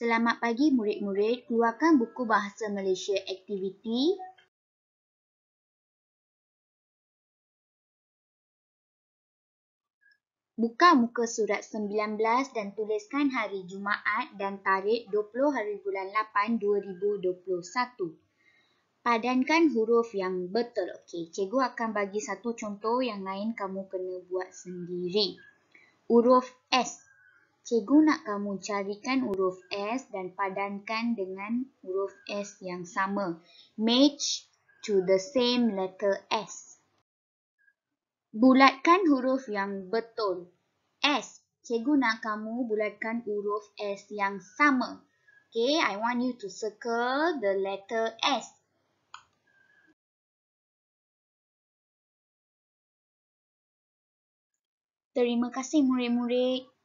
Selamat pagi murid-murid, keluarkan buku Bahasa Malaysia aktiviti. Buka muka surat 19 dan tuliskan hari Jumaat dan tarikh 20 hari bulan 8 2021. Padankan huruf yang betul, okey. Cikgu akan bagi satu contoh yang lain kamu kena buat sendiri. Huruf S cikgu nak kamu carikan huruf S dan padankan dengan huruf S yang sama. Match to the same letter S. Bulatkan huruf yang betul. S. Cikgu nak kamu bulatkan huruf S yang sama. Okay, I want you to circle the letter S. Terima kasih murid-murid.